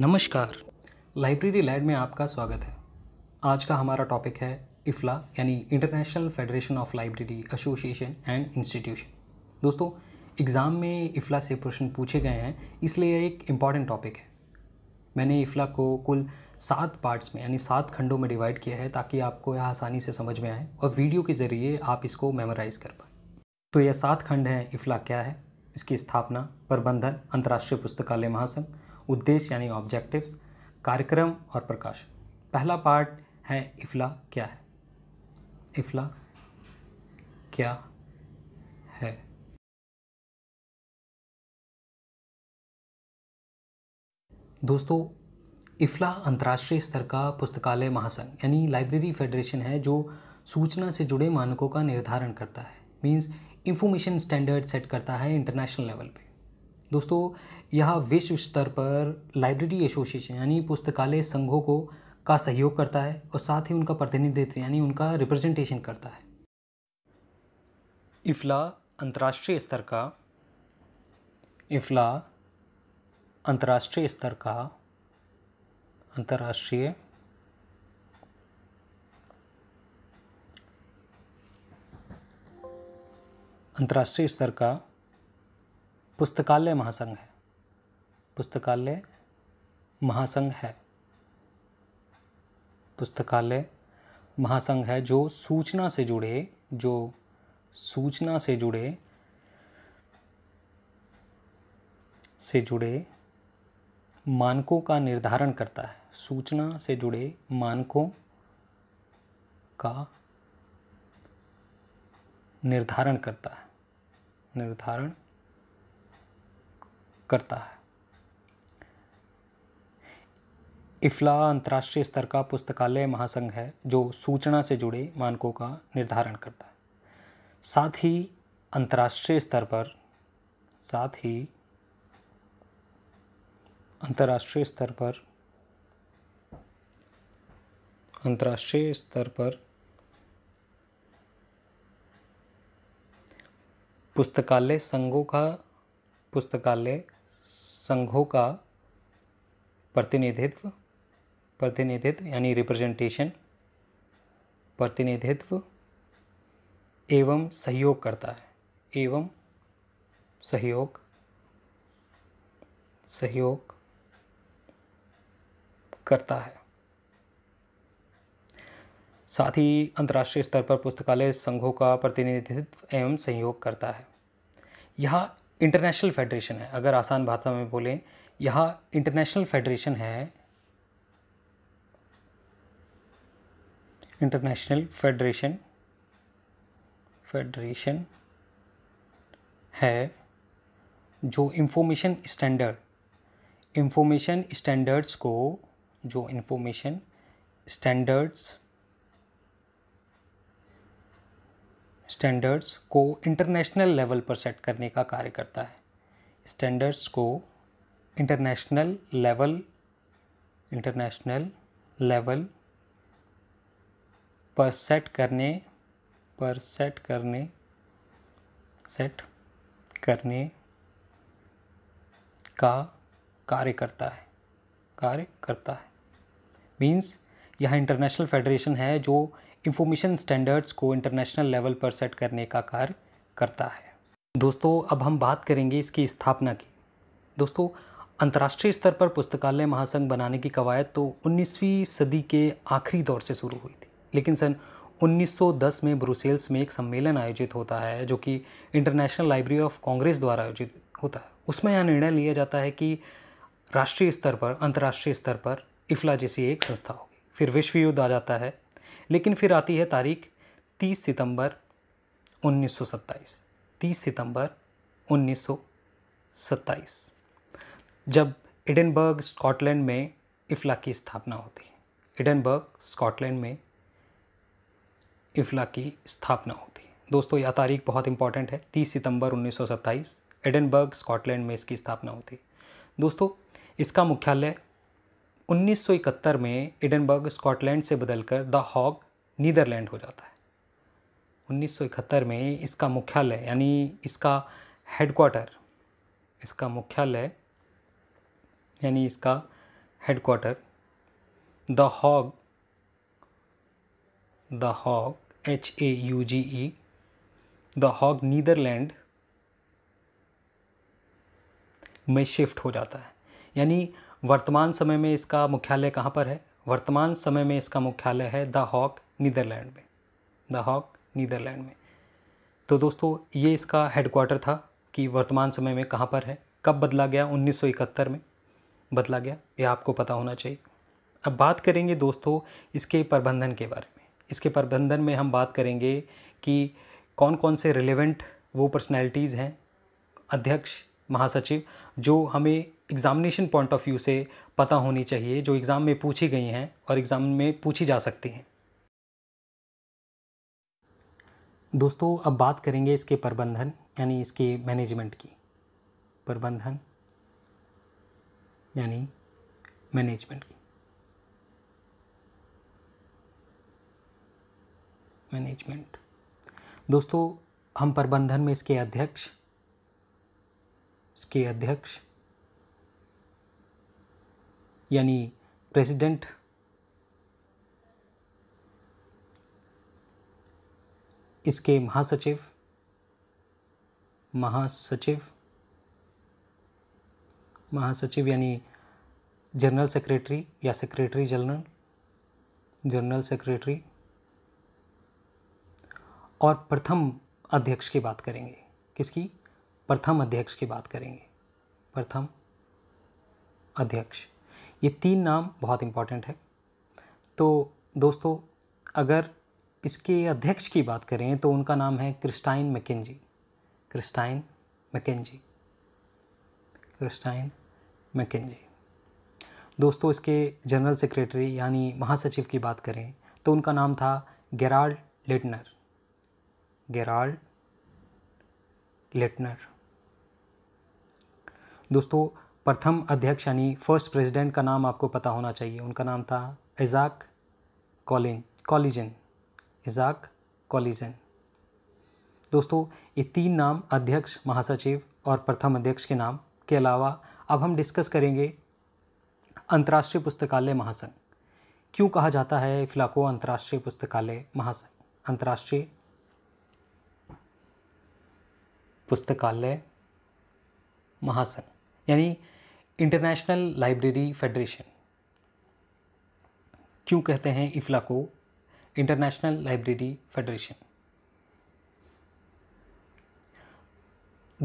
नमस्कार library lead में आपका स्वागत है आज का हमारा टॉपिक है इफ़ला यानी international federation of library association and institution दोस्तों एग्ज़ाम में इफ़ला से प्रश्न पूछे गए हैं इसलिए यह एक इम्पॉर्टेंट टॉपिक है मैंने इफ़ला को कुल सात पार्ट्स में यानी सात खंडों में डिवाइड किया है ताकि आपको यह आसानी से समझ में आए और वीडियो के ज़रिए आप इसको मेमोराइज़ कर पाए तो यह सात खंड हैं इफ़ला क्या है इसकी स्थापना प्रबंधन अंतर्राष्ट्रीय पुस्तकालय महासंघ उद्देश्य यानी ऑब्जेक्टिव्स कार्यक्रम और प्रकाशन पहला पार्ट है इफला क्या है इफला क्या है दोस्तों इफला अंतर्राष्ट्रीय स्तर का पुस्तकालय महासंघ यानी लाइब्रेरी फेडरेशन है जो सूचना से जुड़े मानकों का निर्धारण करता है मींस इंफॉर्मेशन स्टैंडर्ड सेट करता है इंटरनेशनल लेवल पे दोस्तों यह विश्व स्तर पर लाइब्रेरी एसोसिएशन यानी पुस्तकालय संघों को का सहयोग करता है और साथ ही उनका प्रतिनिधित्व यानी उनका रिप्रेजेंटेशन करता है इफ़ला अंतर्राष्ट्रीय स्तर का इफ़ला अंतर्राष्ट्रीय स्तर का अंतर्राष्ट्रीय अंतर्राष्ट्रीय स्तर का पुस्तकालय महासंघ है पुस्तकालय महासंघ है पुस्तकालय महासंघ है जो सूचना से जुड़े जो सूचना से जुड़े से जुड़े मानकों का निर्धारण करता है सूचना से जुड़े मानकों का निर्धारण करता है निर्धारण करता है इफला अंतर्राष्ट्रीय स्तर का पुस्तकालय महासंघ है जो सूचना से जुड़े मानकों का निर्धारण करता है साथ ही अंतर्राष्ट्रीय स्तर पर साथ ही अंतर्राष्ट्रीय स्तर पर अंतर्राष्ट्रीय स्तर पर पुस्तकालय संघों का पुस्तकालय संघों का प्रतिनिधित्व प्रतिनिधित्व यानी रिप्रेजेंटेशन प्रतिनिधित्व एवं सहयोग करता है एवं सहयोग सहयोग करता है साथ ही अंतर्राष्ट्रीय स्तर पर पुस्तकालय संघों का प्रतिनिधित्व एवं सहयोग करता है यह इंटरनेशनल फेडरेशन है अगर आसान भाषा में बोलें यहाँ इंटरनेशनल फेडरेशन है इंटरनेशनल फेडरेशन फेडरेशन है जो इंफॉर्मेशन स्टैंडर्ड इंफॉर्मेशन स्टैंडर्ड्स को जो इंफॉर्मेशन स्टैंडर्ड्स स्टैंडर्ड्स को इंटरनेशनल लेवल पर सेट करने का कार्य करता है स्टैंडर्ड्स को इंटरनेशनल लेवल इंटरनेशनल लेवल पर सेट करने पर सेट करने सेट करने का कार्य करता है कार्य करता है मीन्स यहाँ इंटरनेशनल फेडरेशन है जो इंफॉर्मेशन स्टैंडर्ड्स को इंटरनेशनल लेवल पर सेट करने का कार्य करता है दोस्तों अब हम बात करेंगे इसकी स्थापना की दोस्तों अंतर्राष्ट्रीय स्तर पर पुस्तकालय महासंघ बनाने की कवायद तो 19वीं सदी के आखिरी दौर से शुरू हुई थी लेकिन सन 1910 में ब्रुसेल्स में एक सम्मेलन आयोजित होता है जो कि इंटरनेशनल लाइब्रेरी ऑफ कांग्रेस द्वारा आयोजित होता है उसमें यह निर्णय लिया जाता है कि राष्ट्रीय स्तर पर अंतर्राष्ट्रीय स्तर पर इफला जैसी एक संस्था होगी फिर विश्व युद्ध आ जाता है लेकिन फिर आती है तारीख 30 सितंबर 1927 30 सितंबर 1927 जब एडनबर्ग स्कॉटलैंड में इफ़ला की स्थापना होती है एडनबर्ग स्कॉटलैंड में इफ़ला की स्थापना होती है दोस्तों यह तारीख बहुत इंपॉर्टेंट है 30 सितंबर 1927 एडनबर्ग स्कॉटलैंड में इसकी स्थापना होती है दोस्तों इसका मुख्यालय 1971 में एडनबर्ग स्कॉटलैंड से बदलकर द हॉग नीदरलैंड हो जाता है 1971 में इसका मुख्यालय यानी इसका हेडक्वार्टर इसका मुख्यालय यानी इसका headquarter the Hague the Hague H A U G E the Hague Netherland में शिफ्ट हो जाता है यानी वर्तमान समय में इसका मुख्यालय कहाँ पर है वर्तमान समय में इसका मुख्यालय है द हॉक नीदरलैंड में द हॉक नीदरलैंड में तो दोस्तों ये इसका हेडक्वार्टर था कि वर्तमान समय में कहाँ पर है कब बदला गया 1971 में बदला गया ये आपको पता होना चाहिए अब बात करेंगे दोस्तों इसके प्रबंधन के बारे में इसके प्रबंधन में हम बात करेंगे कि कौन कौन से रिलेवेंट वो पर्सनैलिटीज़ हैं अध्यक्ष महासचिव जो हमें एग्ज़ामिनेशन पॉइंट ऑफ व्यू से पता होनी चाहिए जो एग्ज़ाम में पूछी गई हैं और एग्ज़ाम में पूछी जा सकती हैं दोस्तों अब बात करेंगे इसके प्रबंधन यानी इसके मैनेजमेंट की प्रबंधन यानी मैनेजमेंट की मैनेजमेंट दोस्तों हम प्रबंधन में इसके अध्यक्ष इसके अध्यक्ष यानी प्रेसिडेंट इसके महासचिव महासचिव महासचिव यानी जनरल सेक्रेटरी या सेक्रेटरी जनरल जनरल सेक्रेटरी और प्रथम अध्यक्ष की बात करेंगे किसकी प्रथम अध्यक्ष की बात करेंगे प्रथम अध्यक्ष ये तीन नाम बहुत इम्पॉर्टेंट है तो दोस्तों अगर इसके अध्यक्ष की बात करें तो उनका नाम है Christine McKenzie Christine McKenzie Christine McKenzie दोस्तों इसके जनरल सेक्रेटरी यानी महासचिव की बात करें तो उनका नाम था गेराल्ड लेटनर गेराल्ड लेटनर दोस्तों प्रथम अध्यक्ष यानी फर्स्ट प्रेसिडेंट का नाम आपको पता होना चाहिए उनका नाम था Isak Collin Collijn Isak Collijn दोस्तों ये तीन नाम अध्यक्ष महासचिव और प्रथम अध्यक्ष के नाम के अलावा अब हम डिस्कस करेंगे अंतर्राष्ट्रीय पुस्तकालय महासंघ क्यों कहा जाता है फिलाको अंतर्राष्ट्रीय पुस्तकालय महासंघ अंतर्राष्ट्रीय पुस्तकालय महासंघ यानी इंटरनेशनल लाइब्रेरी फेडरेशन क्यों कहते हैं इफ़ला को इंटरनेशनल लाइब्रेरी फेडरेशन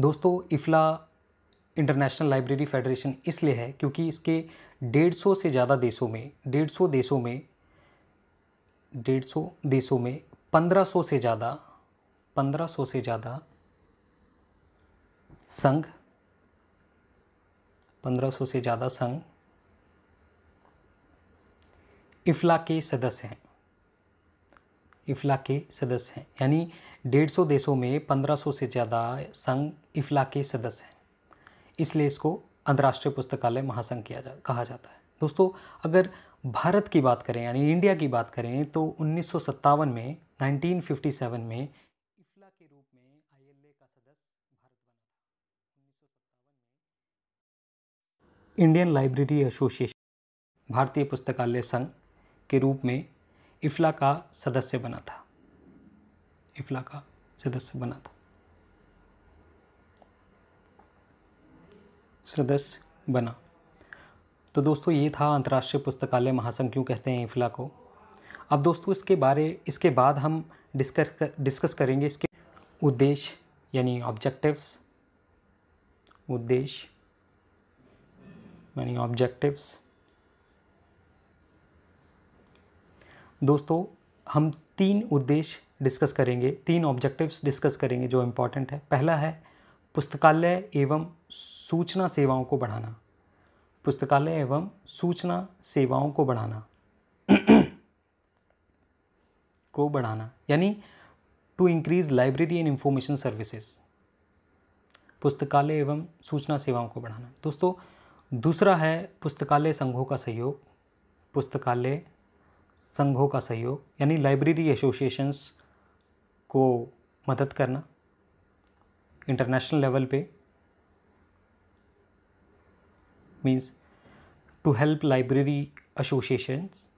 दोस्तों इफ़ला इंटरनेशनल लाइब्रेरी फेडरेशन इसलिए है क्योंकि इसके डेढ़ सौ से ज़्यादा देशों में डेढ़ सौ देशों में डेढ़ सौ देशों में पंद्रह सौ से ज़्यादा पंद्रह सौ से ज़्यादा संघ 1500 से ज़्यादा संघ इफला के सदस्य हैं इफला के सदस्य हैं यानी डेढ़ सौ देशों में 1500 से ज़्यादा संघ इफला के सदस्य हैं इसलिए इसको अंतर्राष्ट्रीय पुस्तकालय महासंघ किया जा कहा जाता है दोस्तों अगर भारत की बात करें यानी इंडिया की बात करें तो उन्नीस में 1957 में इंडियन लाइब्रेरी एसोसिएशन भारतीय पुस्तकालय संघ के रूप में इफ्ला का सदस्य बना था इफ्ला का सदस्य बना था सदस्य बना तो दोस्तों ये था अंतर्राष्ट्रीय पुस्तकालय महासंघ क्यों कहते हैं इफ्ला को अब दोस्तों इसके बारे इसके बाद हम डिस्कस डिस्कस करेंगे इसके उद्देश्य यानी ऑब्जेक्टिव्स उद्देश्य मैनी ऑब्जेक्टिव्स दोस्तों हम तीन उद्देश्य डिस्कस करेंगे तीन ऑब्जेक्टिव्स डिस्कस करेंगे जो इम्पॉर्टेंट है पहला है पुस्तकालय एवं सूचना सेवाओं को बढ़ाना पुस्तकालय एवं सूचना सेवाओं को बढ़ाना को बढ़ाना यानी to increase library and information services पुस्तकालय एवं सूचना सेवाओं को बढ़ाना दोस्तों दूसरा है पुस्तकालय संघों का सहयोग पुस्तकालय संघों का सहयोग यानी लाइब्रेरी एसोसिएशंस को मदद करना इंटरनेशनल लेवल पे means to help library associations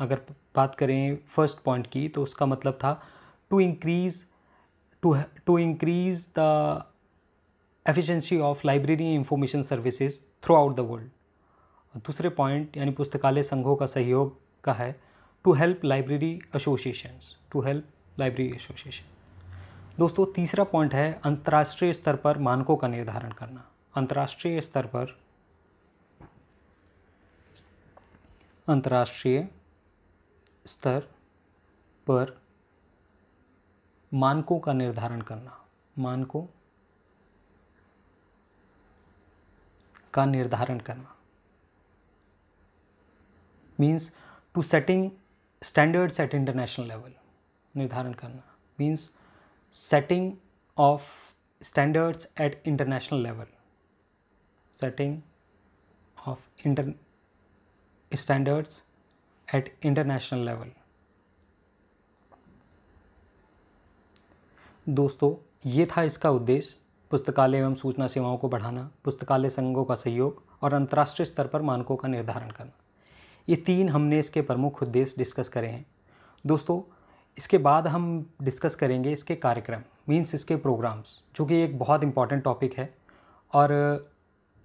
अगर बात करें फर्स्ट पॉइंट की तो उसका मतलब था to increase to to increase the efficiency of library information services throughout the world दूसरे पॉइंट यानी पुस्तकालय संघों का सहयोग का है to help library associations to help library association दोस्तों तीसरा पॉइंट है अंतर्राष्ट्रीय स्तर पर मानकों का निर्धारण करना अंतर्राष्ट्रीय स्तर पर अंतर्राष्ट्रीय स्तर पर मानकों का निर्धारण करना मानकों का निर्धारण करना means to setting standards at international level निर्धारण करना means setting of standards at international level setting of inter standards at international level दोस्तों ये था इसका उद्देश्य पुस्तकालय एवं सूचना सेवाओं को बढ़ाना पुस्तकालय संघों का सहयोग और अंतर्राष्ट्रीय स्तर पर मानकों का निर्धारण करना ये तीन हमने इसके प्रमुख उद्देश्य डिस्कस करे हैं दोस्तों इसके बाद हम डिस्कस करेंगे इसके कार्यक्रम मीन्स इसके प्रोग्राम्स जो कि एक बहुत इम्पॉर्टेंट टॉपिक है और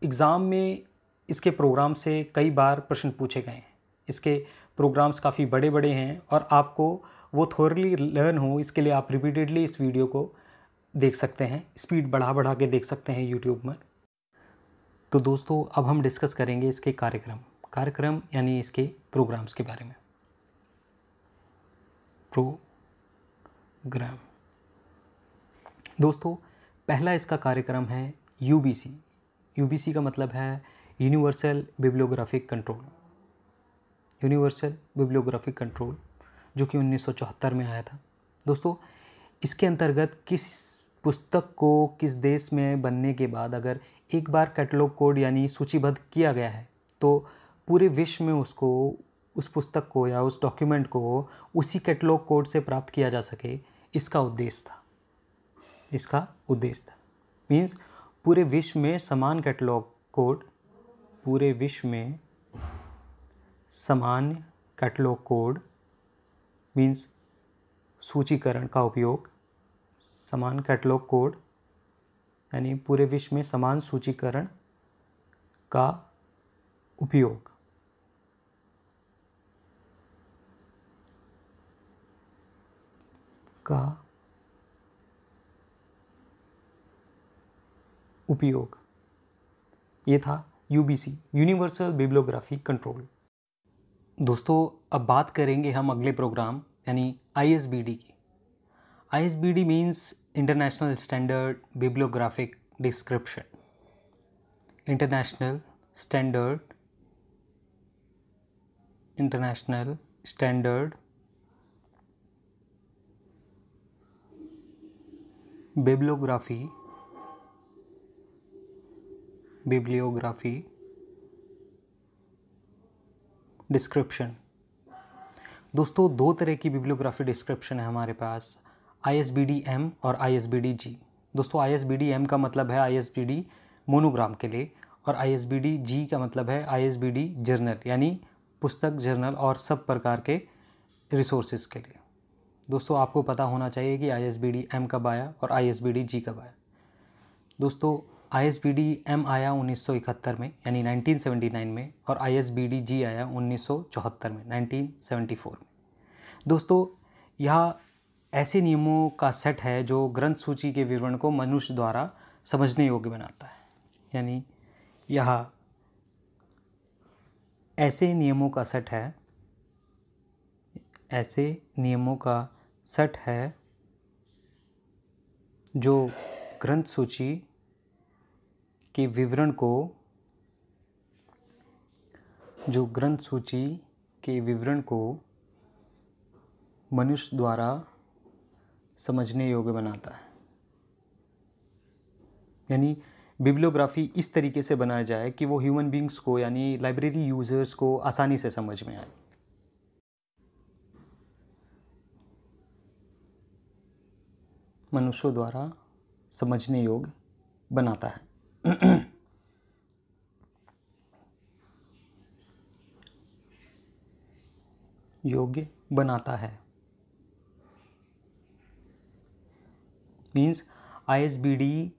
एग्ज़ाम में इसके प्रोग्राम से कई बार प्रश्न पूछे गए हैं इसके प्रोग्राम्स काफ़ी बड़े बड़े हैं और आपको वो थोरली लर्न हो इसके लिए आप रिपीटेडली इस वीडियो को देख सकते हैं स्पीड बढ़ा बढ़ा के देख सकते हैं यूट्यूब में तो दोस्तों अब हम डिस्कस करेंगे इसके कार्यक्रम कार्यक्रम यानी इसके प्रोग्राम्स के बारे में प्रोग्राम दोस्तों पहला इसका कार्यक्रम है यू बी का मतलब है universal bibliographic control universal bibliographic control जो कि 1974 में आया था दोस्तों इसके अंतर्गत किस पुस्तक को किस देश में बनने के बाद अगर एक बार कैटलॉग कोड यानी सूचीबद्ध किया गया है तो पूरे विश्व में उसको उस पुस्तक को या उस डॉक्यूमेंट को उसी कैटलॉग कोड से प्राप्त किया जा सके इसका उद्देश्य था इसका उद्देश्य था मीन्स पूरे विश्व में समान कैटलॉग कोड पूरे विश्व में समान कैटलॉग कोड मीन्स सूचीकरण का उपयोग समान कैटलॉग कोड यानी पूरे विश्व में समान सूचीकरण का उपयोग का उपयोग ये था यूबीसी यूनिवर्सल बिब्लोग्राफी कंट्रोल दोस्तों अब बात करेंगे हम अगले प्रोग्राम यानी आईएसबीडी की ISBD means International Standard Bibliographic Description International Standard International Standard Bibliography Bibliography Description दोस्तों दो तरह की बिब्लियोग्राफी डिस्क्रिप्शन है हमारे पास I S B D M और I S B D G दोस्तों I S B D M का मतलब है I S B D monogram के लिए और I S B D G का मतलब है I S B D journal यानी पुस्तक जर्नल और सब प्रकार के रिसोर्सेज के लिए दोस्तों आपको पता होना चाहिए कि I S B D M कब आया और I S B D G कब आया दोस्तों I S B D M आया 1971 में यानी 1979 में और I S B D G आया 1974 में 1974 में दोस्तों यह ऐसे नियमों का सेट है जो ग्रंथ सूची के विवरण को मनुष्य द्वारा समझने योग्य बनाता है यानी यह ऐसे नियमों का सेट है ऐसे नियमों का सेट है जो ग्रंथ सूची के विवरण को जो ग्रंथ सूची के विवरण को मनुष्य द्वारा समझने योग्य बनाता है यानी बिब्लियोग्राफी इस तरीके से बनाया जाए कि वो ह्यूमन बींग्स को यानी लाइब्रेरी यूज़र्स को आसानी से समझ में आए मनुष्यों द्वारा समझने योग्य बनाता है योग्य बनाता है means ISBD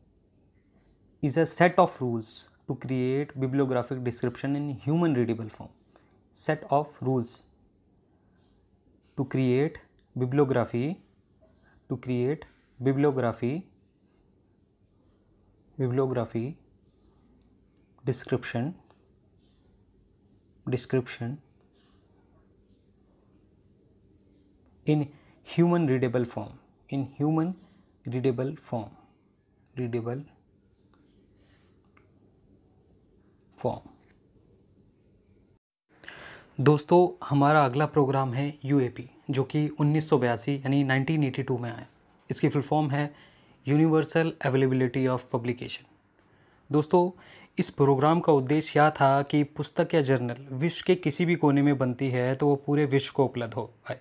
is a set of rules to create bibliographic description in human readable form set of rules to create bibliography to create bibliography bibliography description description in human readable form in human readable form readable form दोस्तों हमारा अगला programme है you जो कि 1982 यानी 1982 में आया इसकी फुल फॉर्म है यूनिवर्सल अवेलेबिलिटी ऑफ पब्लिकेशन दोस्तों इस प्रोग्राम का उद्देश्य यह था कि पुस्तक या जर्नल विश्व के किसी भी कोने में बनती है तो वो पूरे विश्व को उपलब्ध हो आए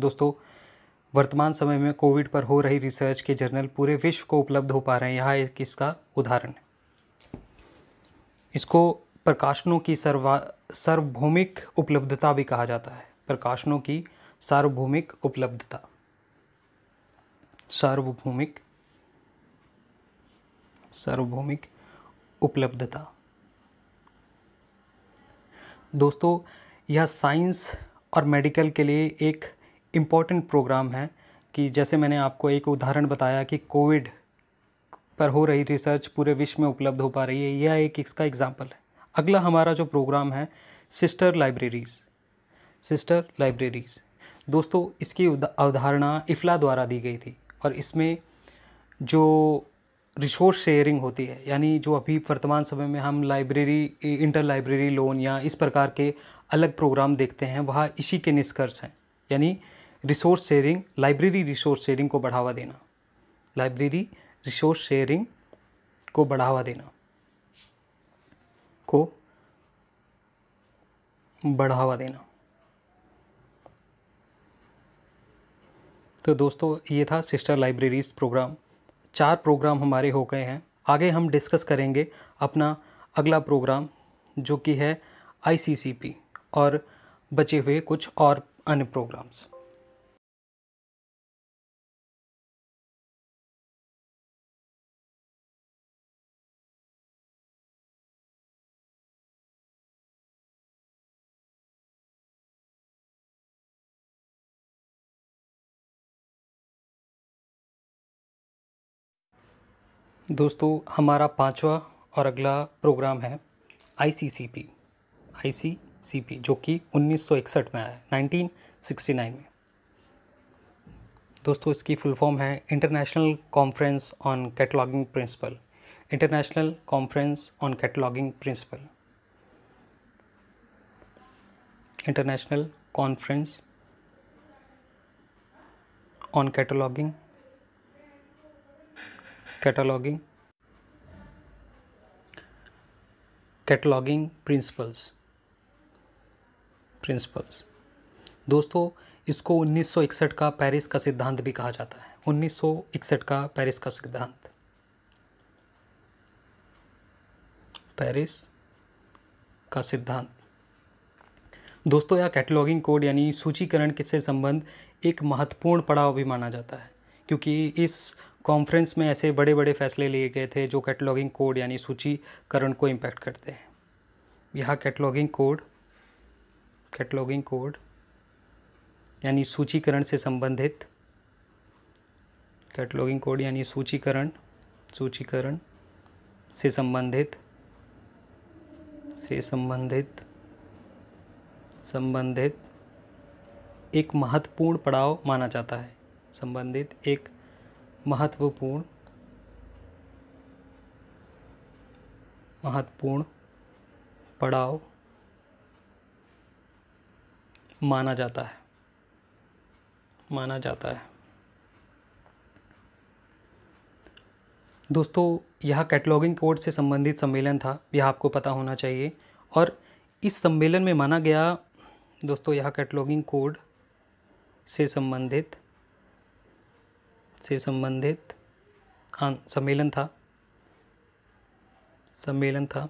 दोस्तों वर्तमान समय में कोविड पर हो रही रिसर्च के जर्नल पूरे विश्व को उपलब्ध हो पा रहे हैं यहाँ एक इसका उदाहरण है इसको प्रकाशनों की सर्वा सार्वभौमिक उपलब्धता भी कहा जाता है प्रकाशनों की सार्वभौमिक उपलब्धता सार्वभौमिक सार्वभौमिक उपलब्धता दोस्तों यह साइंस और मेडिकल के लिए एक इम्पॉर्टेंट प्रोग्राम है कि जैसे मैंने आपको एक उदाहरण बताया कि कोविड पर हो रही रिसर्च पूरे विश्व में उपलब्ध हो पा रही है यह एक इसका एग्ज़ाम्पल है अगला हमारा जो प्रोग्राम है सिस्टर लाइब्रेरीज़ सिस्टर लाइब्रेरीज़ दोस्तों इसकी अवधारणा इफ़ला द्वारा दी गई थी और इसमें जो रिसोर्स शेयरिंग होती है यानी जो अभी वर्तमान समय में हम लाइब्रेरी इंटर लाइब्रेरी लोन या इस प्रकार के अलग प्रोग्राम देखते हैं वह इसी के निष्कर्ष हैं यानी resource sharing library resource sharing को बढ़ावा देना लाइब्रेरी रिसोर्स शेयरिंग को बढ़ावा देना को बढ़ावा देना तो दोस्तों ये था सिस्टर लाइब्रेरीज़ प्रोग्राम चार प्रोग्राम हमारे हो गए हैं आगे हम डिस्कस करेंगे अपना अगला प्रोग्राम जो कि है आईसीसीपी और बचे हुए कुछ और अन्य प्रोग्राम्स दोस्तों हमारा पांचवा और अगला प्रोग्राम है आईसीसीपी आईसीसीपी जो कि 1961 में आया 1969 में दोस्तों इसकी फुल फॉर्म है international conference on cataloging principle international conference on cataloging principle international conference on cataloging cataloging cataloging principles principles दोस्तों इसको 1961 का पेरिस का सिद्धांत भी कहा जाता है 1961 का पेरिस का सिद्धांत पेरिस का सिद्धांत दोस्तों यह कैटलॉगिंग कोड यानी सूचीकरण के से संबंध एक महत्वपूर्ण पड़ाव भी माना जाता है क्योंकि इस कॉन्फ्रेंस में ऐसे बड़े बड़े फैसले लिए गए थे जो कैटलॉगिंग कोड यानी सूचीकरण को इम्पैक्ट करते हैं यह कैटलॉगिंग कोड कैटलॉगिंग कोड यानी सूचीकरण से संबंधित कैटलॉगिंग कोड यानी सूचीकरण सूचीकरण से संबंधित से संबंधित संबंधित एक महत्वपूर्ण पड़ाव माना जाता है संबंधित एक महत्वपूर्ण महत्वपूर्ण पड़ाव माना जाता है माना जाता है दोस्तों यह कैटलॉगिंग कोड से संबंधित सम्मेलन था यह आपको पता होना चाहिए और इस सम्मेलन में माना गया दोस्तों यह कैटलॉगिंग कोड से संबंधित से संबंधित हाँ, सम्मेलन था सम्मेलन था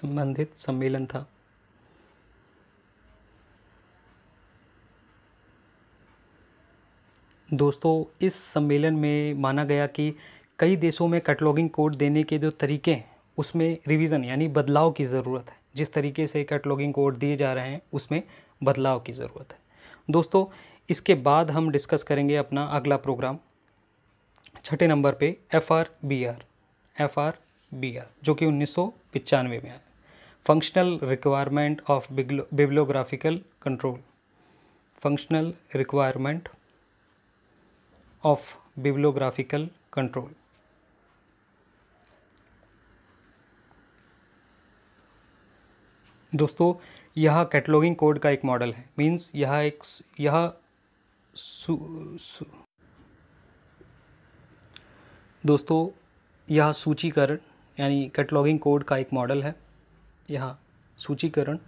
संबंधित सम्मेलन था दोस्तों इस सम्मेलन में माना गया कि कई देशों में कैटलॉगिंग कोड देने के जो तरीके हैं उसमें रिवीजन यानी बदलाव की ज़रूरत है जिस तरीके से कैटलॉगिंग कोड दिए जा रहे हैं उसमें बदलाव की ज़रूरत है दोस्तों इसके बाद हम डिस्कस करेंगे अपना अगला प्रोग्राम छठे नंबर पे F R B R F R B R जो कि उन्नीस सौ में आया functional requirement of bibliographical control functional requirement of bibliographical control दोस्तों यह कैटलॉगिंग कोड का एक मॉडल है मींस यह एक यह सु, सु दोस्तों यह सूचीकरण यानी कैटलॉगिंग कोड का एक मॉडल है यह सूचीकरण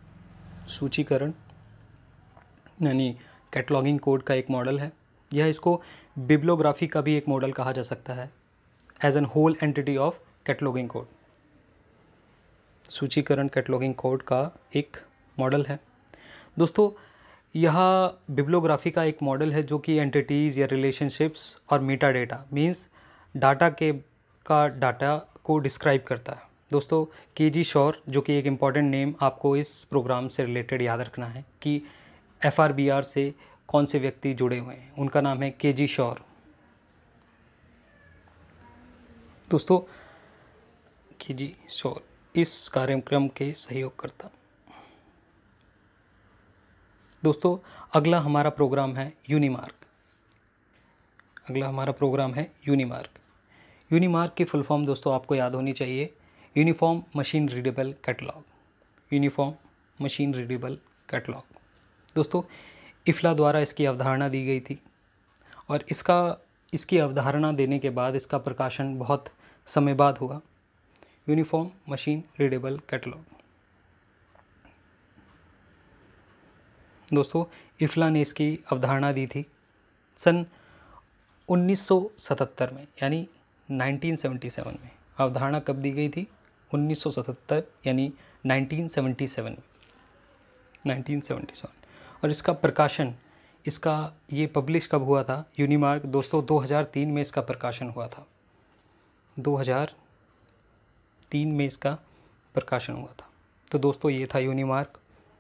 सूचीकरण यानी कैटलॉगिंग कोड का एक मॉडल है यह इसको बिब्लोग्राफी का भी एक मॉडल कहा जा सकता है as an whole entity of cataloging code सूचीकरण कैटलॉगिंग कोड का एक मॉडल है दोस्तों यह बिब्लोग्राफी का एक मॉडल है जो कि एंटिटीज़ या रिलेशनशिप्स और मीटा डेटा मीन्स डाटा के का डाटा को डिस्क्राइब करता है दोस्तों के जी शोर जो कि एक इम्पॉर्टेंट नेम आपको इस प्रोग्राम से रिलेटेड याद रखना है कि एफ से कौन से व्यक्ति जुड़े हुए हैं उनका नाम है के जी शोर दोस्तों के जी शोर इस कार्यक्रम के सहयोगकर्ता दोस्तों अगला हमारा प्रोग्राम है यूनिमार्क अगला हमारा प्रोग्राम है यूनिमार्क यूनिमार्क की फुल फॉर्म दोस्तों आपको याद होनी चाहिए uniform machine readable catalog uniform machine readable catalog दोस्तों इफ़ला द्वारा इसकी अवधारणा दी गई थी और इसका इसकी अवधारणा देने के बाद इसका प्रकाशन बहुत समय बाद हुआ यूनिफॉर्म मशीन रीडेबल कैटलॉग दोस्तों इफला ने इसकी अवधारणा दी थी सन 1977 में यानी 1977 में अवधारणा कब दी गई थी 1977 यानी 1977 में 1977 और इसका प्रकाशन इसका ये पब्लिश कब हुआ था यूनिमार्क दोस्तों 2003 में इसका प्रकाशन हुआ था 2003 में इसका प्रकाशन हुआ था तो दोस्तों ये था यूनिमार्क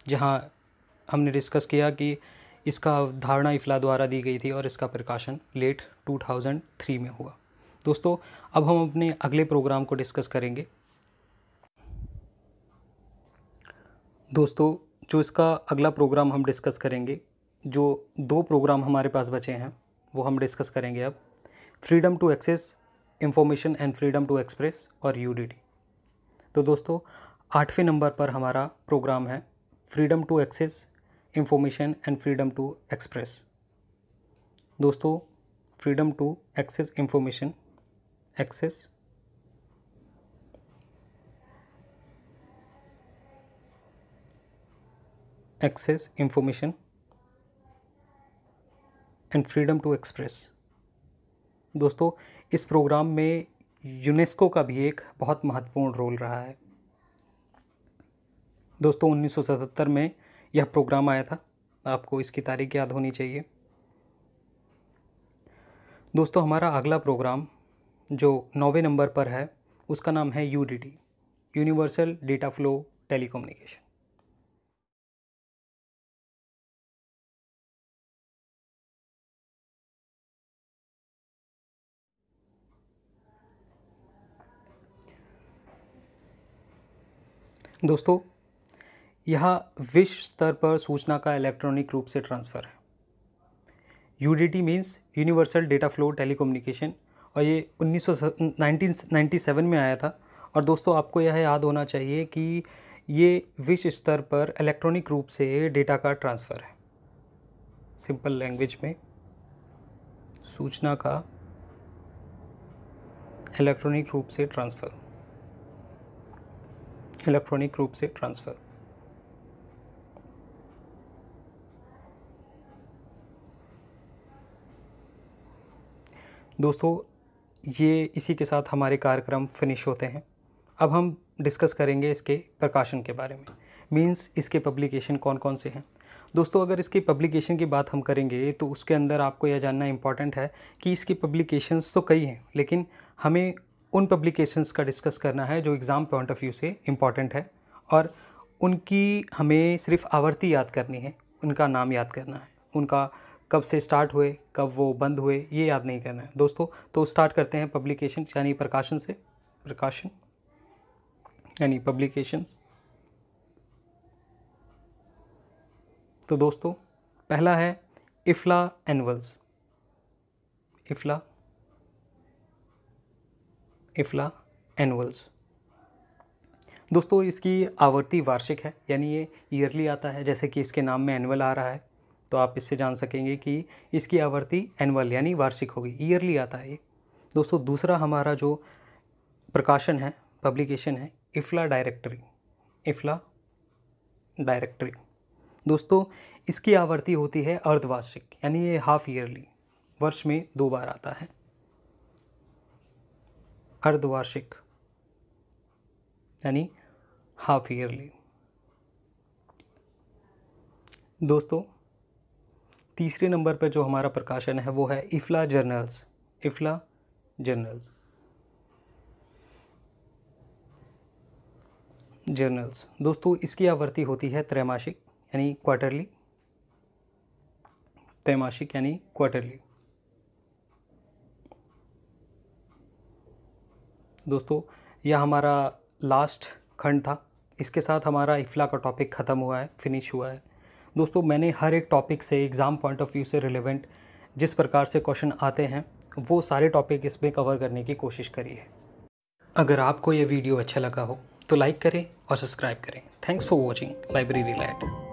जहाँ हमने डिस्कस किया कि इसका धारणा इफला द्वारा दी गई थी और इसका प्रकाशन लेट 2003 में हुआ दोस्तों अब हम अपने अगले प्रोग्राम को डिस्कस करेंगे दोस्तों जो इसका अगला प्रोग्राम हम डिस्कस करेंगे जो दो प्रोग्राम हमारे पास बचे हैं वो हम डिस्कस करेंगे अब freedom to access information and freedom to express और यू तो दोस्तों आठवें नंबर पर हमारा प्रोग्राम है freedom to access information and freedom to express दोस्तों freedom to access information access access information and freedom to express दोस्तों इस प्रोग्राम में यूनेस्को का भी एक बहुत महत्वपूर्ण रोल रहा है दोस्तों 1977 में यह प्रोग्राम आया था आपको इसकी तारीख याद होनी चाहिए दोस्तों हमारा अगला प्रोग्राम जो नौवे नंबर पर है उसका नाम है U universal data flow telecommunication दोस्तों यह विश्व स्तर पर सूचना का इलेक्ट्रॉनिक रूप से ट्रांसफ़र है U D T means universal data flow telecommunication और ये उन्नीस सौ नाइनटीन सेवन में आया था और दोस्तों आपको यह याद होना चाहिए कि ये विश्व स्तर पर इलेक्ट्रॉनिक रूप से डेटा का ट्रांसफ़र है सिंपल लैंग्वेज में सूचना का इलेक्ट्रॉनिक रूप से ट्रांसफ़र इलेक्ट्रॉनिक रूप से ट्रांसफ़र दोस्तों ये इसी के साथ हमारे कार्यक्रम फिनिश होते हैं अब हम डिस्कस करेंगे इसके प्रकाशन के बारे में मीन्स इसके पब्लिकेशन कौन कौन से हैं दोस्तों अगर इसकी पब्लिकेशन की बात हम करेंगे तो उसके अंदर आपको यह जानना इम्पॉर्टेंट है कि इसकी पब्लिकेशंस तो कई हैं लेकिन हमें उन पब्लिकेशंस का डिस्कस करना है जो एग्ज़ाम पॉइंट ऑफ व्यू से इम्पॉर्टेंट है और उनकी हमें सिर्फ आवर्ती याद करनी है उनका नाम याद करना है उनका कब से स्टार्ट हुए कब वो बंद हुए ये याद नहीं करना है दोस्तों तो स्टार्ट करते हैं पब्लिकेशन यानी प्रकाशन से प्रकाशन यानी पब्लिकेशंस तो दोस्तों पहला है इफ़ला एनवल्स इफ़ला इफ़ला एनवल्स दोस्तों इसकी आवर्ती वार्षिक है यानी ये ईयरली आता है जैसे कि इसके नाम में एनुअल आ रहा है तो आप इससे जान सकेंगे कि इसकी आवृत्ति एनअल यानी वार्षिक होगी ईयरली आता है ये दोस्तों दूसरा हमारा जो प्रकाशन है पब्लिकेशन है इफ़ला डायरेक्टरी इफ़ला डायरेक्टरी दोस्तों इसकी आवृत्ति होती है अर्धवार्षिक यानी ये हाफ ईयरली वर्ष में दो बार आता है अर्धवार्षिक यानी हाफ ईयरली दोस्तों तीसरे नंबर पर जो हमारा प्रकाशन है वो है IFLA journals IFLA journals journals दोस्तों इसकी आवृत्ति होती है त्रैमासिक यानी क्वार्टरली त्रैमासिक यानी क्वार्टरली दोस्तों यह हमारा लास्ट खंड था इसके साथ हमारा इफ़ला का टॉपिक ख़त्म हुआ है फिनिश हुआ है दोस्तों मैंने हर एक टॉपिक से एग्ज़ाम पॉइंट ऑफ व्यू से रिलेवेंट जिस प्रकार से क्वेश्चन आते हैं वो सारे टॉपिक इसमें कवर करने की कोशिश करी है अगर आपको ये वीडियो अच्छा लगा हो तो लाइक करें और सब्सक्राइब करें thanks for watching library light